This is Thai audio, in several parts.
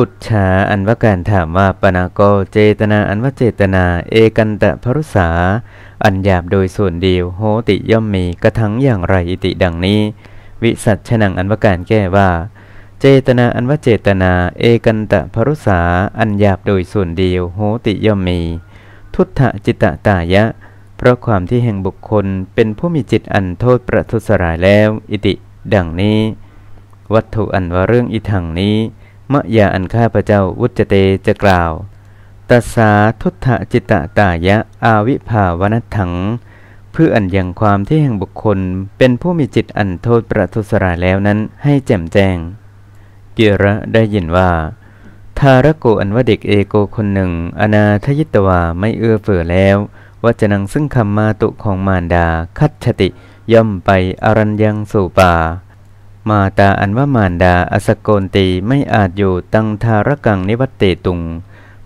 ปุจฉาอันว่าการถามว่าปนาโกเจตนาอันว่าเจตนาเอกันตะพรุษาอันหยาบโดยส่วนเดียวโหติย่อมมีกระทั้งอย่างไรอิติ ดังนี้ วิสัชนังอันว่าการแก้ว่า เจตนาอันว่าเจตนาเอกันตะพรุษาอันหยาบโดยส่วนเดียว โหติย่อมมี ทุตตะจิตตตายะ เพราะความที่แห่งบุคคลเป็นผู้มีจิตอันโทษประทุสรายแล้ว อิติดังนี้ วัตถุอันว่าเรื่องอิทังนี้มะยาอันข้าพระเจ้าวุจเตจะกล่าว ตสาทุตะจิตตายะอาวิภาวนัถัง เพื่ออันยังความที่แห่งบุคคลเป็นผู้มีจิตอันโทษประทุษร้าแล้วนั้นให้แจ่มแจ้งเกระได้ยินว่า ทารโกอันว่าเด็กเอโกคนหนึ่ง อนาทยิตวาไม่เอื้อเฟือแล้ว ว่าจะนังซึ่งคำมาตุของมารดาคัตชติย่อมไปอรัญยังสู่ป่ามาตาอันว่ามารดาอสโกนตีไม่อาจอยู่ตังทารกังนิวัตเตตุง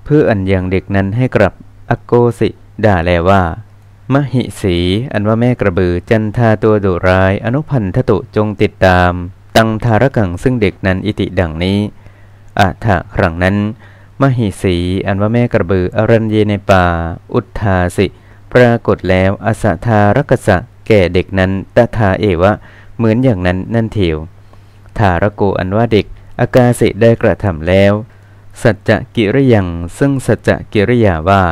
เพื่ออันยังเด็กนั้นให้กลับอโกสิด่าแลว่า มหิสีอันว่าแม่กระบือจันทาตัวดุร้ายอนุพันธตุจงติดตาม ตังทารกังซึ่งเด็กนั้นอิติดังนี้ อาถะครั้งนั้น มหิสีอันว่าแม่กระบืออรัญเยในป่า อุทธาสิ ปรากฏแล้วอสทารกษะแก่เด็กนั้นตถาเอวะเหมือนอย่างนั้นนั่นเทียวถารโกอันว่าเด็ก อากาเสได้กระทำแล้วสัจจะกิริยังซึ่งสัจจะกิริยาว่า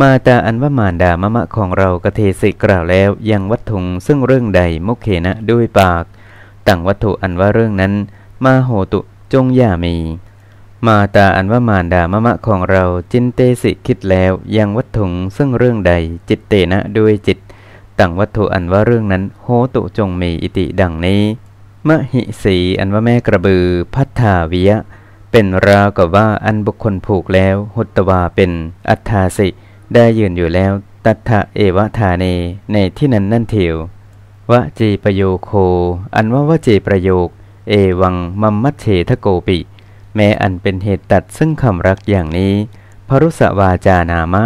มาตาอันว่ามารดามะมะของเรากเทศิกล่าวแล้วยังวัตถุงซึ่งเรื่องใดมุขเขนะด้วยปากต่างวัตถุอันว่าเรื่องนั้นมาโหตุจงอย่ามี มาตาอันว่ามารดามะมะของเราจินเตสิคิดแล้วยังวัตถุงซึ่งเรื่องใดจิตเตนะด้วยจิตตั้งวัตถุอันว่าเรื่องนั้นโหตุจงมีอิติ ดังนี้ มหิสีอันว่าแม่กระบือพัทธาวิยะ เป็นราวกับว่าอันบุคคลผูกแล้วหุตวาเป็นอัฏฐาสิได้ยืนอยู่แล้ว ตัทะเอวธาเน ในที่นั้นนั่นเถียววจีประโยโค อันว่าวจีประโยค เอวังมัมมัชเชทโกปิแม้อันเป็นเหตุตัดซึ่งคำรักอย่างนี้ พรุสวาจานามะ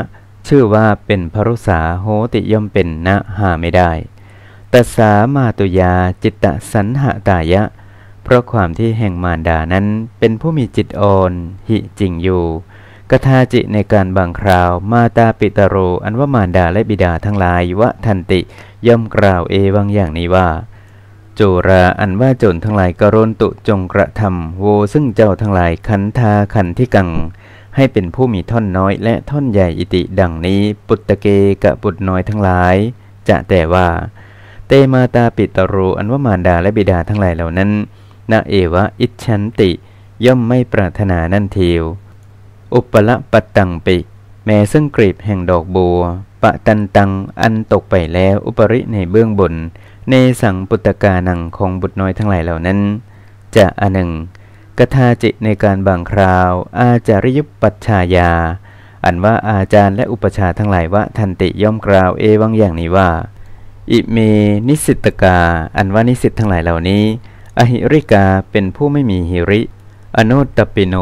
ชื่อว่าเป็นพรุษาโหติย่อมเป็นนะหาไม่ได้ตัสามาตุยา จิตตสันหตายะ เพราะความที่แห่งมารดานั้น เป็นผู้มีจิตอ่อน หิจริงอยู่ กทาจิในการบางคราวมาตาปิตโร อันว่ามารดาและบิดาทั้งหลายวะทันติย่อมกล่าวเอวังอย่างนี้ว่าโจราอันว่าโจรทั้งหลายกรนตุจงกระทำโวซึ่งเจ้าทั้งหลายขันทาขันที่กังให้เป็นผู้มีท่อนน้อยและท่อนใหญ่อิติ ดังนี้ปุตตะเกกะบุตรน้อยทั้งหลาย จะแต่ว่า เตมาตาปิตโรอันว่ามารดาและบิดาทั้งหลายเหล่านั้นนาเอวะอิชันติ ย่อมไม่ปรารถนานั่นเทียวอุปละปัตตังปิแม้ซึ่งกรีบแห่งดอกบัวปะตันตัง อันตกไปแล้วอุปริในเบื้องบน ในสังปุตตะการังของบุตรน้อยทั้งหลายเหล่านั้น จะอันหนึ่งกทาจิในการบางคราว อาจารยุปัชชายา อันว่าอาจารย์และอุปชาทั้งหลายว่าทันติย่อมกล่าวเอวังอย่างนี้ว่า อิเมนิสิตกา อันว่านิสิตทั้งหลายเหล่านี้ อหิริกาเป็นผู้ไม่มีหิริอโนตปิโน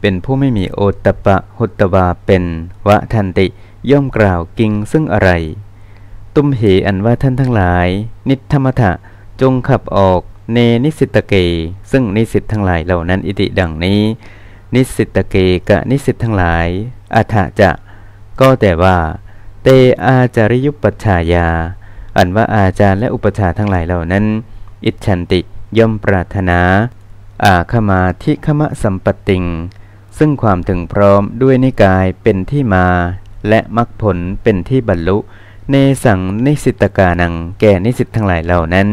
เป็นผู้ไม่มีโอตปะหุตวาเป็น วะทันติย่อมกล่าวกิงซึ่งอะไร ตุมเหอันว่าท่านทั้งหลาย นิธรรมทะจงขับออกเนนิสิตเก ซึ่งนิสิตทั้งหลายเหล่านั้น อิติดังนี้ นิสิตเกกะนิสิตทั้งหลายอัฏฐจะ ก็แต่ว่า เตอาจาริยุปัชายา อันว่าอาจารย์และอุปชาทั้งหลายเหล่านั้น อิชันติย่อมปรารถนา อาคมาทิขมะสัมปติงซึ่งความถึงพร้อมด้วยนิกายเป็นที่มา และมรรคผลเป็นที่บรรลุเนสังนิสิตกานังแก่นิสิตทั้งหลายเหล่านั้น